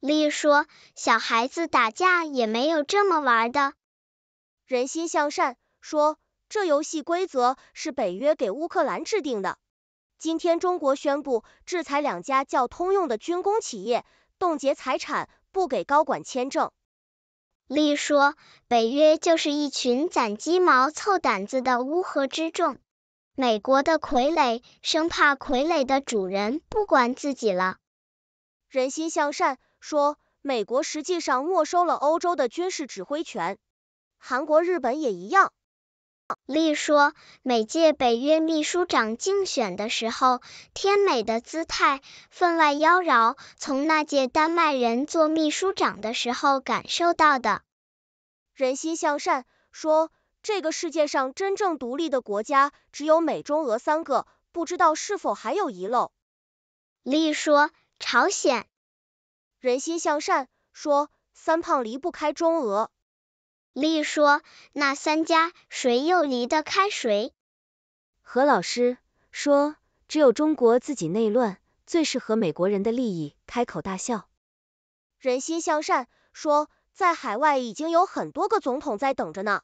丽说，小孩子打架也没有这么玩的。人心向善说，这游戏规则是北约给乌克兰制定的。今天中国宣布制裁两家叫通用的军工企业，冻结财产，不给高管签证。丽说，北约就是一群攒鸡毛凑胆子的乌合之众，美国的傀儡，生怕傀儡的主人不管自己了。人心向善。说美国实际上没收了欧洲的军事指挥权，韩国、日本也一样。例说，每届北约秘书长竞选的时候，天美的姿态分外妖娆，从那届丹麦人做秘书长的时候感受到的。人心向善，说这个世界上真正独立的国家只有美、中俄三个，不知道是否还有遗漏。例说，朝鲜。人心向善说，三胖离不开中俄。丽说，那三家谁又离得开谁？何老师说，只有中国自己内乱，最适合美国人的利益。开口大笑。人心向善说，在海外已经有很多个总统在等着呢。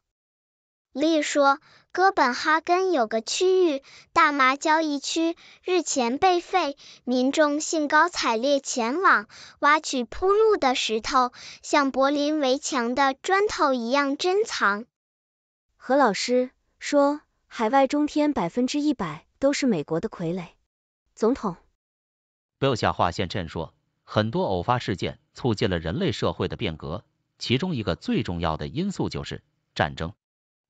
例说，哥本哈根有个区域——大麻交易区，日前被废，民众兴高采烈前往挖取铺路的石头，像柏林围墙的砖头一样珍藏。何老师说，海外中天百分之一百都是美国的傀儡。总统。Bill 下划线称说，很多偶发事件促进了人类社会的变革，其中一个最重要的因素就是战争。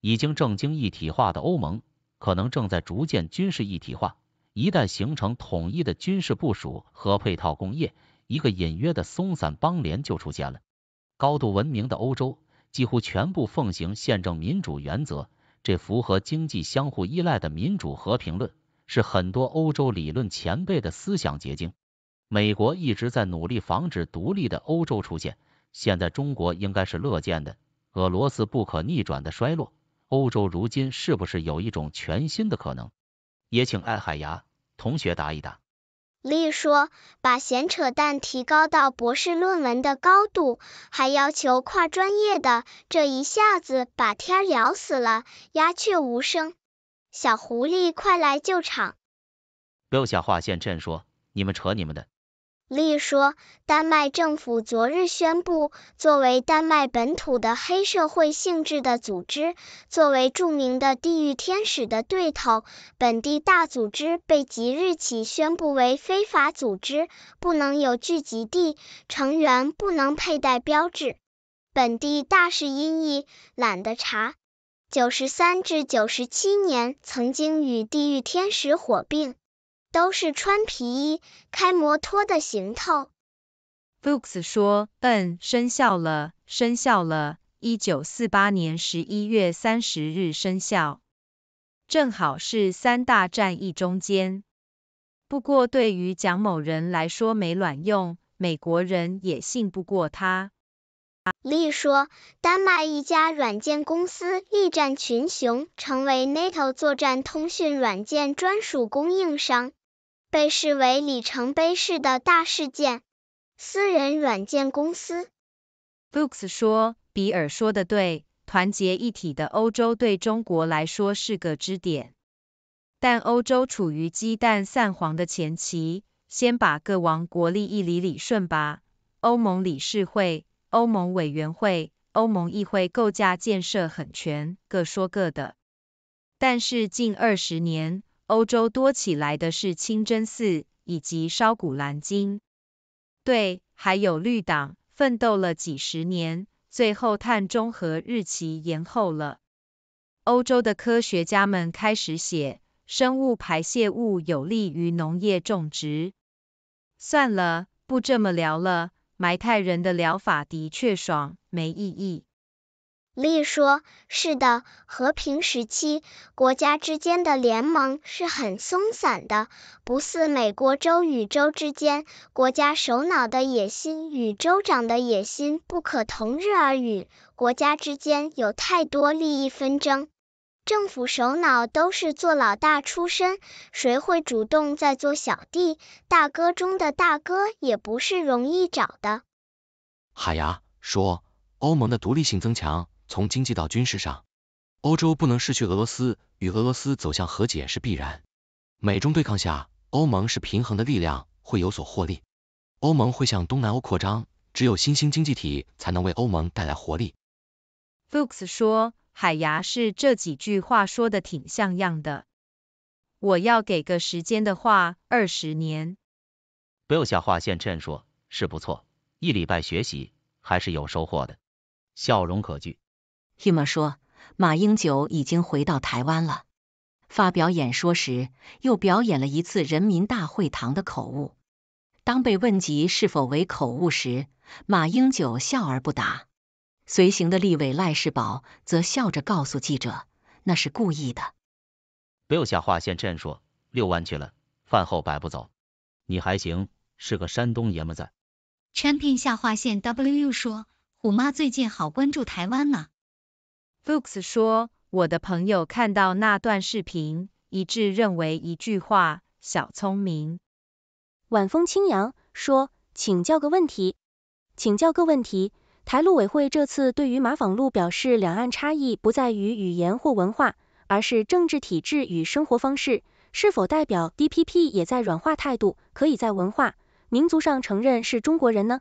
已经正经一体化的欧盟，可能正在逐渐军事一体化。一旦形成统一的军事部署和配套工业，一个隐约的松散邦联就出现了。高度文明的欧洲几乎全部奉行宪政民主原则，这符合经济相互依赖的民主和平论，是很多欧洲理论前辈的思想结晶。美国一直在努力防止独立的欧洲出现，现在中国应该是乐见的俄罗斯不可逆转的衰落。欧洲如今是不是有一种全新的可能？也请艾海牙同学答一答。丽说，把闲扯淡提高到博士论文的高度，还要求跨专业的，这一下子把天聊死了，鸦雀无声。小狐狸，快来救场！不要下划线，朕说，你们扯你们的。例说，丹麦政府昨日宣布，作为丹麦本土的黑社会性质的组织，作为著名的地狱天使的对头，本地大组织被即日起宣布为非法组织，不能有聚集地，成员不能佩戴标志。本地大是音译，懒得查。九十三至九十七年曾经与地狱天使火并。都是穿皮衣、开摩托的行头。Books 说，嗯，生效了，生效了，一九四八年十一月三十日生效，正好是三大战役中间。不过对于蒋某人来说没卵用，美国人也信不过他。a l 说，丹麦一家软件公司力战群雄，成为 NATO 作战通讯软件专属供应商。被视为里程碑式的大事件。私人软件公司。Books 说，比尔说的对，团结一体的欧洲对中国来说是个支点，但欧洲处于鸡蛋散黄的前期，先把各王国利益理理顺吧。欧盟理事会、欧盟委员会、欧盟议会构架建设很全，各说各的。但是近二十年。欧洲多起来的是清真寺以及烧古兰经，对，还有绿党奋斗了几十年，最后碳中和日期延后了。欧洲的科学家们开始写，生物排泄物有利于农业种植。算了，不这么聊了，埋汰人的疗法的确爽，没意义。丽说，是的，和平时期，国家之间的联盟是很松散的，不似美国州与州之间，国家首脑的野心与州长的野心不可同日而语，国家之间有太多利益纷争，政府首脑都是做老大出身，谁会主动再做小弟？大哥中的大哥也不是容易找的。海牙说，欧盟的独立性增强。从经济到军事上，欧洲不能失去俄罗斯，与俄罗斯走向和解是必然。美中对抗下，欧盟是平衡的力量，会有所获利。欧盟会向东南欧扩张，只有新兴经济体才能为欧盟带来活力。Fuchs 说：“海牙是这几句话说的挺像样的。”我要给个时间的话，二十年。不要下划线，衬说，是不错。一礼拜学习，还是有收获的。笑容可掬。Huma 说，马英九已经回到台湾了。发表演说时，又表演了一次人民大会堂的口误。当被问及是否为口误时，马英九笑而不答。随行的立委赖世宝则笑着告诉记者，那是故意的。Bill 下划线这说，遛弯去了，饭后百步走，你还行，是个山东爷们在。Champion 下划线 Wu 说，虎妈最近好关注台湾呢。f h s 说，我的朋友看到那段视频，一致认为一句话：小聪明。晚风清扬说，请教个问题，请教个问题，台陆委会这次对于马访路表示，两岸差异不在于语言或文化，而是政治体制与生活方式。是否代表 DPP 也在软化态度，可以在文化、民族上承认是中国人呢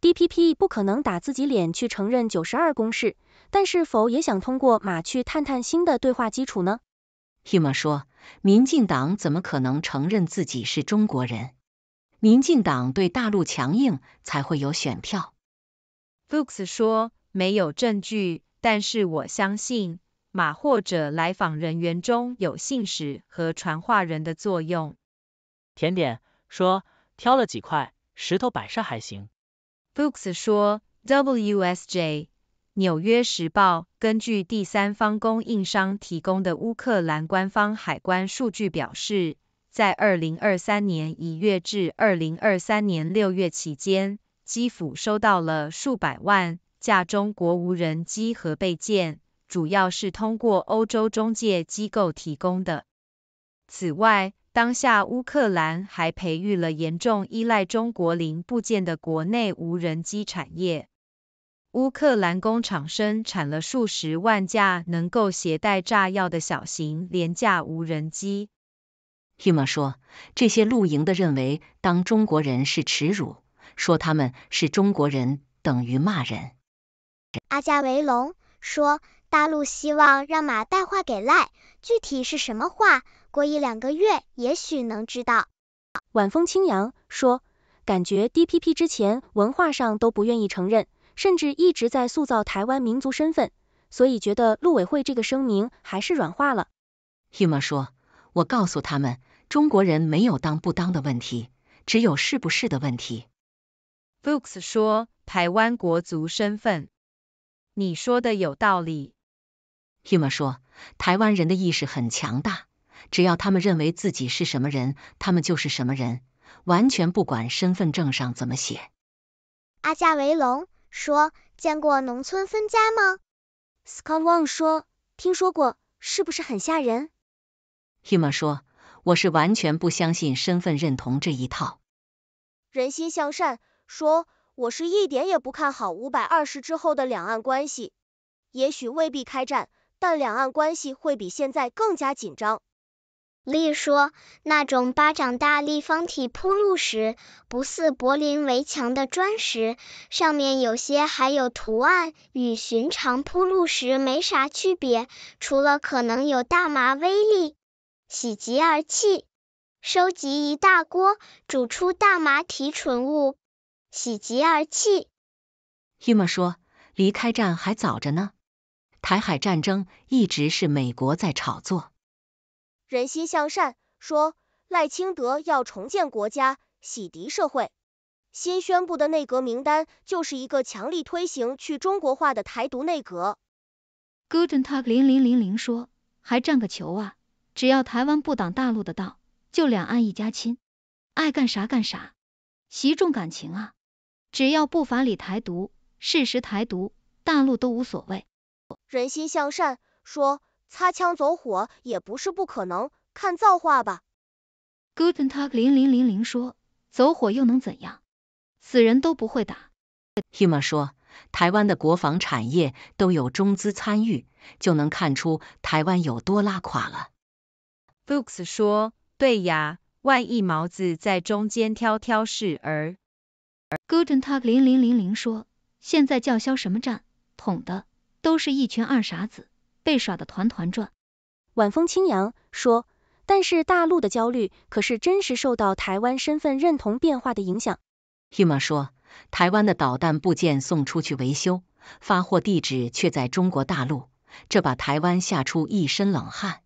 ？DPP 不可能打自己脸去承认九十二公式。但是否也想通过马去探探新的对话基础呢？Huma 说，民进党怎么可能承认自己是中国人？民进党对大陆强硬才会有选票。Fox 说，没有证据，但是我相信马或者来访人员中有信使和传话人的作用。甜点说，挑了几块石头摆设还行。Fox 说，WSJ。《纽约时报》根据第三方供应商提供的乌克兰官方海关数据表示，在二零二三年一月至二零二三年六月期间，基辅收到了数百万架中国无人机和备件，主要是通过欧洲中介机构提供的。此外，当下乌克兰还培育了严重依赖中国零部件的国内无人机产业。乌克兰工厂生产了数十万架能够携带炸药的小型廉价无人机。h u 说，这些露营的认为当中国人是耻辱，说他们是中国人等于骂人。阿加维隆说，大陆希望让马带话给赖，具体是什么话，过一两个月也许能知道。晚风清扬说，感觉 DPP 之前文化上都不愿意承认。甚至一直在塑造台湾民族身份，所以觉得陆委会这个声明还是软化了。Huma 说：“我告诉他们，中国人没有当不当的问题，只有是不是的问题。” b o x 说：“台湾国族身份，你说的有道理。” Huma 说：“台湾人的意识很强大，只要他们认为自己是什么人，他们就是什么人，完全不管身份证上怎么写。”阿加维隆。说见过农村分家吗 s c a l w o n g 说听说过，是不是很吓人？h m 妈说我是完全不相信身份认同这一套。人心向善说，我是一点也不看好五百二十之后的两岸关系，也许未必开战，但两岸关系会比现在更加紧张。莉说，那种巴掌大立方体铺路石，不似柏林围墙的砖石，上面有些还有图案，与寻常铺路石没啥区别，除了可能有大麻威力。喜极而泣，收集一大锅，煮出大麻提纯物。喜极而泣。玉莫说，离开战还早着呢，台海战争一直是美国在炒作。人心向善说，赖清德要重建国家，洗涤社会。新宣布的内阁名单就是一个强力推行去中国化的台独内阁。g u d e n t a k 零零零零说，还占个球啊！只要台湾不挡大陆的道，就两岸一家亲，爱干啥干啥。习重感情啊，只要不法理台独、事实台独，大陆都无所谓。人心向善说。擦枪走火也不是不可能，看造化吧。g u t e n Talk 零零零零说，走火又能怎样？死人都不会打。h u m a 说，台湾的国防产业都有中资参与，就能看出台湾有多拉垮了。Fox 说，对呀，万一毛子在中间挑挑事儿。g u t e n Talk 零零零零说，现在叫嚣什么战统的，都是一群二傻子。被耍得团团转。晚风清扬说，但是大陆的焦虑可是真实受到台湾身份认同变化的影响。Emma 说，台湾的导弹部件送出去维修，发货地址却在中国大陆，这把台湾吓出一身冷汗。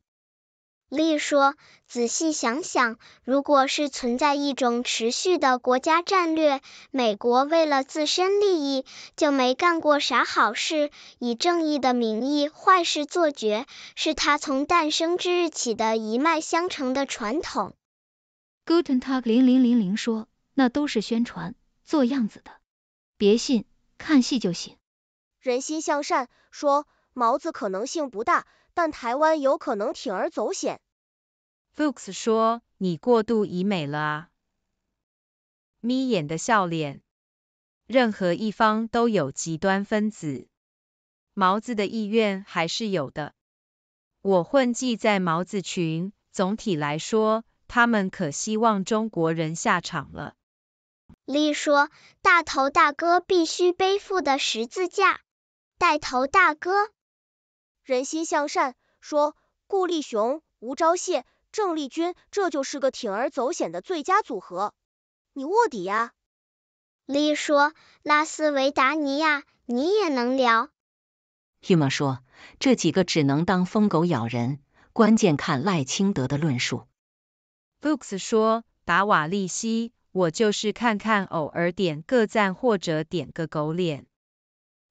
丽说，仔细想想，如果是存在一种持续的国家战略，美国为了自身利益就没干过啥好事，以正义的名义坏事做绝，是他从诞生之日起的一脉相承的传统。Guten Talk 零零零零说，那都是宣传，做样子的，别信，看戏就行。人心向善说，毛子可能性不大。但台湾有可能铤而走险。Fox 说：“你过度以美了啊！”眯眼的笑脸。任何一方都有极端分子，毛子的意愿还是有的。我混迹在毛子群，总体来说，他们可希望中国人下场了。Lee 说：“大头大哥必须背负的十字架，带头大哥。”人心向善，说顾立雄、吴钊燮、郑丽君，这就是个铤而走险的最佳组合。你卧底呀？丽说拉斯维达尼亚，你也能聊？玉墨说这几个只能当疯狗咬人，关键看赖清德的论述。Books 说达瓦利西，我就是看看，偶尔点个赞或者点个狗脸。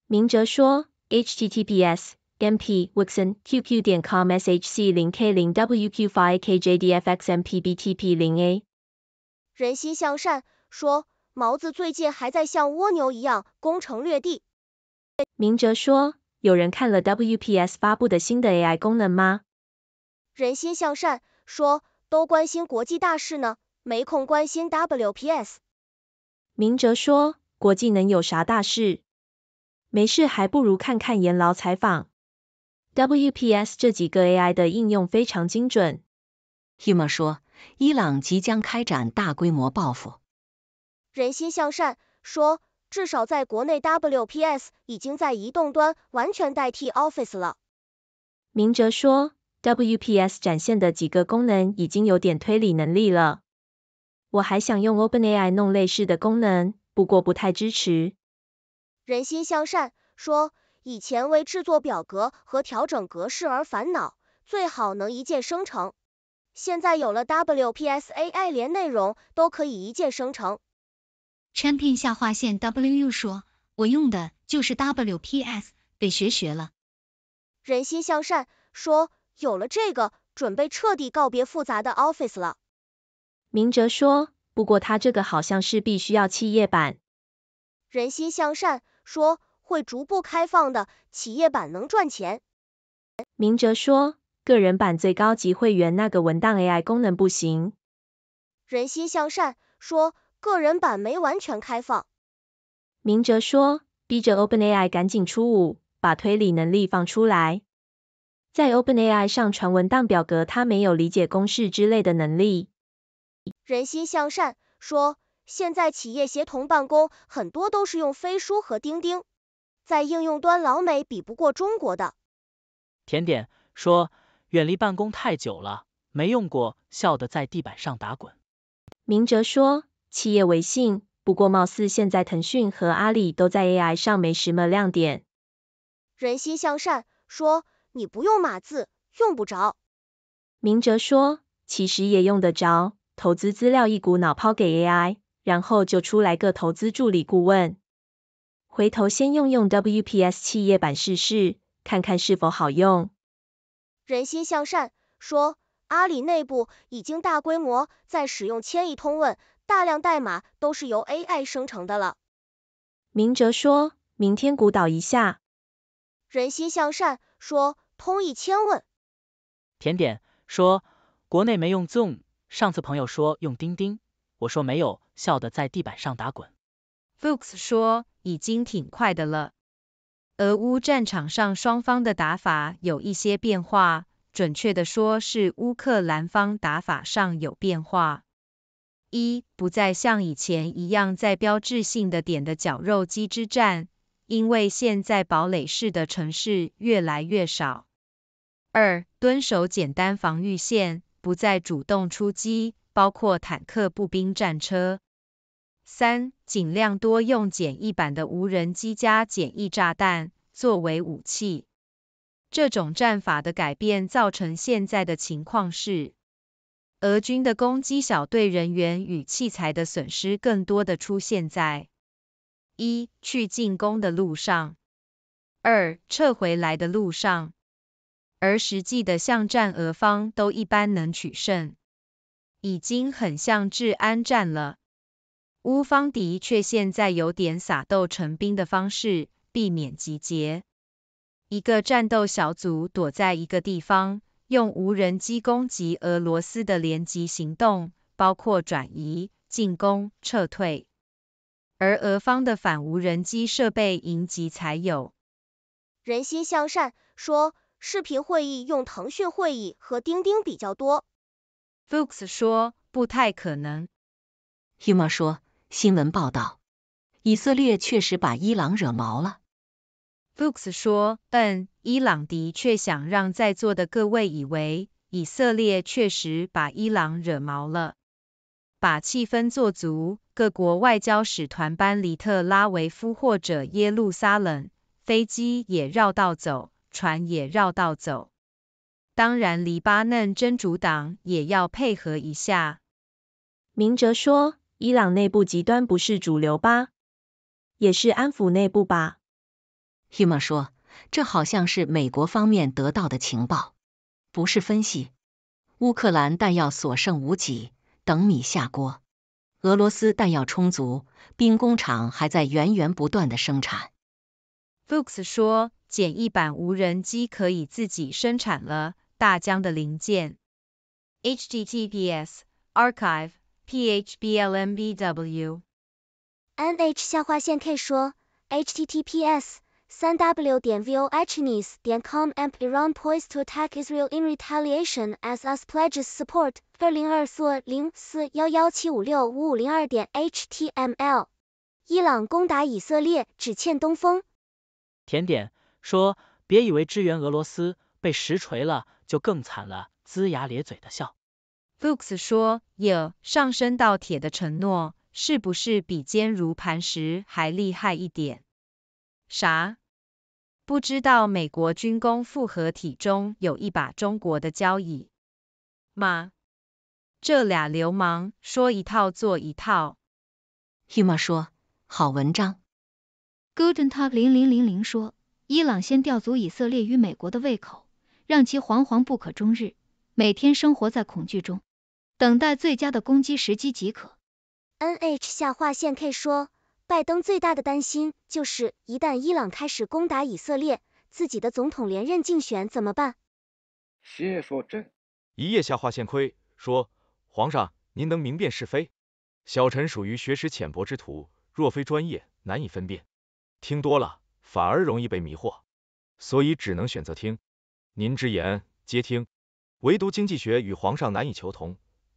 明哲说 HTTPS。mp w i x o n qq 点 com shc 零 k 零 w q f i k j d f x m p b t p 零 a。人心向善说，毛子最近还在像蜗牛一样攻城略地。明哲说，有人看了 WPS 发布的新的 AI 功能吗？人心向善说，都关心国际大事呢，没空关心 WPS。明哲说，国际能有啥大事？没事还不如看看严老采访。WPS 这几个 AI 的应用非常精准。Humo 说，伊朗即将开展大规模报复。人心向善说，至少在国内 WPS 已经在移动端完全代替 Office 了。明哲说，WPS 展现的几个功能已经有点推理能力了。我还想用 OpenAI 弄类似的功能，不过不太支持。人心向善说。以前为制作表格和调整格式而烦恼，最好能一键生成。现在有了 WPS AI，连内容都可以一键生成。Champion 下划线 WU 说：“我用的就是 WPS，得学学了。”人心向善说：“有了这个，准备彻底告别复杂的 Office 了。”明哲说：“不过他这个好像是必须要企业版。”人心向善说。会逐步开放的，企业版能赚钱。明哲说，个人版最高级会员那个文档 AI 功能不行。人心向善说，个人版没完全开放。明哲说，逼着 OpenAI 赶紧出五，把推理能力放出来。在 OpenAI 上传文档表格，他没有理解公式之类的能力。人心向善说，现在企业协同办公很多都是用飞书和钉钉。在应用端，老美比不过中国的。甜点说，远离办公太久了，没用过，笑得在地板上打滚。明哲说，企业微信，不过貌似现在腾讯和阿里都在 AI 上没什么亮点。人心向善说，你不用码字，用不着。明哲说，其实也用得着，投资资料一股脑抛给 AI，然后就出来个投资助理顾问。回头先用用 WPS 企业版试试，看看是否好用。人心向善说，阿里内部已经大规模在使用千亿通问，大量代码都是由 AI 生成的了。明哲说，明天鼓捣一下。人心向善说，通义千问。甜点说，国内没用 Zoom，上次朋友说用钉钉，我说没有，笑得在地板上打滚。Fuchs 说。已经挺快的了。俄乌战场上双方的打法有一些变化，准确的说是乌克兰方打法上有变化：一、不再像以前一样在标志性的点的绞肉机之战，因为现在堡垒式的城市越来越少；二、蹲守简单防御线，不再主动出击，包括坦克、步兵战车。三，尽量多用简易版的无人机加简易炸弹作为武器。这种战法的改变造成现在的情况是，俄军的攻击小队人员与器材的损失更多的出现在：一、去进攻的路上；二、撤回来的路上。而实际的巷战，俄方都一般能取胜，已经很像治安战了。乌方的却现在有点撒豆成兵的方式，避免集结。一个战斗小组躲在一个地方，用无人机攻击俄罗斯的联级行动，包括转移、进攻、撤退。而俄方的反无人机设备云集才有。人心向善说，视频会议用腾讯会议和钉钉比较多。Fox 说，不太可能。h u m a 说。新闻报道，以色列确实把伊朗惹毛了。福克斯说：“嗯，伊朗的确想让在座的各位以为以色列确实把伊朗惹毛了，把气氛做足。各国外交使团班里特拉维夫或者耶路撒冷，飞机也绕道走，船也绕道走。当然，黎巴嫩真主党也要配合一下。”明哲说。伊朗内部极端不是主流吧，也是安抚内部吧。Hima 说，这好像是美国方面得到的情报，不是分析。乌克兰弹药所剩无几，等米下锅。俄罗斯弹药充足，兵工厂还在源源不断的生产。Fox 说，简易版无人机可以自己生产了，大疆的零件。https://archive phblmbw nh 下划线 k 说 https 三 w 点 vohnis 点 com a n d Iran poised to attack Israel in retaliation as US pledges support 二零二四零四幺幺七五六五五零二点 html 伊朗攻打以色列只欠东风甜点说别以为支援俄罗斯被实锤了就更惨了龇牙咧嘴的笑 f o s 说：“耶，上升到铁的承诺，是不是比坚如磐石还厉害一点？啥？不知道美国军工复合体中有一把中国的交椅吗？这俩流氓说一套做一套 h m m a 说：“好文章 g u t d e n t o g 0 0 0 0说：“伊朗先吊足以色列与美国的胃口，让其惶惶不可终日，每天生活在恐惧中。”等待最佳的攻击时机即可。N H 下划线 K 说，拜登最大的担心就是一旦伊朗开始攻打以色列，自己的总统连任竞选怎么办？谢说朕，一夜下划线亏。说皇上，您能明辨是非？小臣属于学识浅薄之徒，若非专业，难以分辨。听多了，反而容易被迷惑，所以只能选择听您之言，皆听。唯独经济学与皇上难以求同。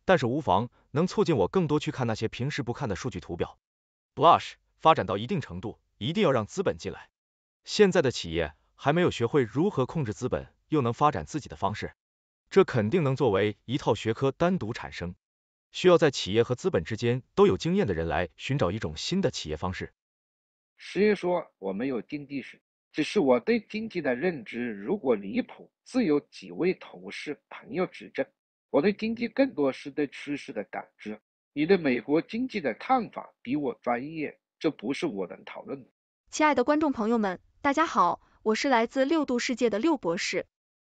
但是无妨，能促进我更多去看那些平时不看的数据图表。Blush 发展到一定程度，一定要让资本进来。现在的企业还没有学会如何控制资本，又能发展自己的方式，这肯定能作为一套学科单独产生。需要在企业和资本之间都有经验的人来寻找一种新的企业方式。实爷说我没有经济史，只是我对经济的认知如果离谱，自有几位同事朋友指正。我对经济更多是对趋势的感知。你对美国经济的看法比我专业，这不是我能讨论的。亲爱的观众朋友们，大家好，我是来自六度世界的六博士。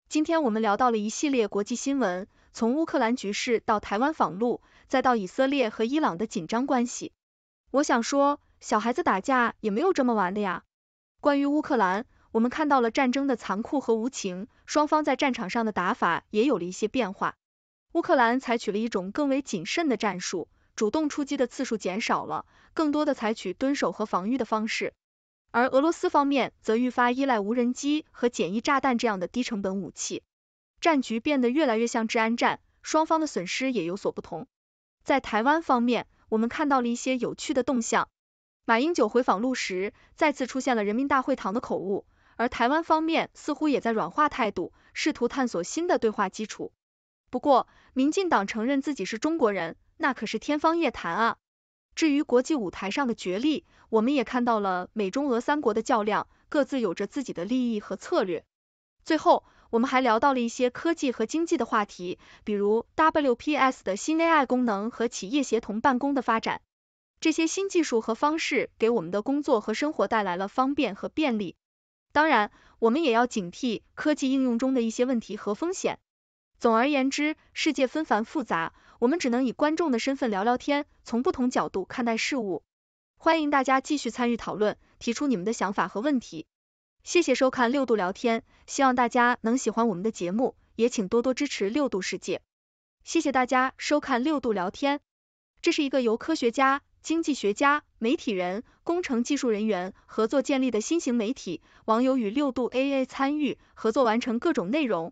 今天我们聊到了一系列国际新闻，从乌克兰局势到台湾访陆，再到以色列和伊朗的紧张关系。我想说，小孩子打架也没有这么玩的呀。关于乌克兰，我们看到了战争的残酷和无情，双方在战场上的打法也有了一些变化。乌克兰采取了一种更为谨慎的战术，主动出击的次数减少了，更多的采取蹲守和防御的方式。而俄罗斯方面则愈发依赖无人机和简易炸弹这样的低成本武器，战局变得越来越像治安战，双方的损失也有所不同。在台湾方面，我们看到了一些有趣的动向。马英九回访路时，再次出现了人民大会堂的口误，而台湾方面似乎也在软化态度，试图探索新的对话基础。不过，民进党承认自己是中国人，那可是天方夜谭啊。至于国际舞台上的角力，我们也看到了美、中俄三国的较量，各自有着自己的利益和策略。最后，我们还聊到了一些科技和经济的话题，比如 WPS 的新 AI 功能和企业协同办公的发展。这些新技术和方式给我们的工作和生活带来了方便和便利。当然，我们也要警惕科技应用中的一些问题和风险。总而言之，世界纷繁复杂，我们只能以观众的身份聊聊天，从不同角度看待事物。欢迎大家继续参与讨论，提出你们的想法和问题。谢谢收看六度聊天，希望大家能喜欢我们的节目，也请多多支持六度世界。谢谢大家收看六度聊天，这是一个由科学家、经济学家、媒体人、工程技术人员合作建立的新型媒体，网友与六度 AA 参与合作完成各种内容。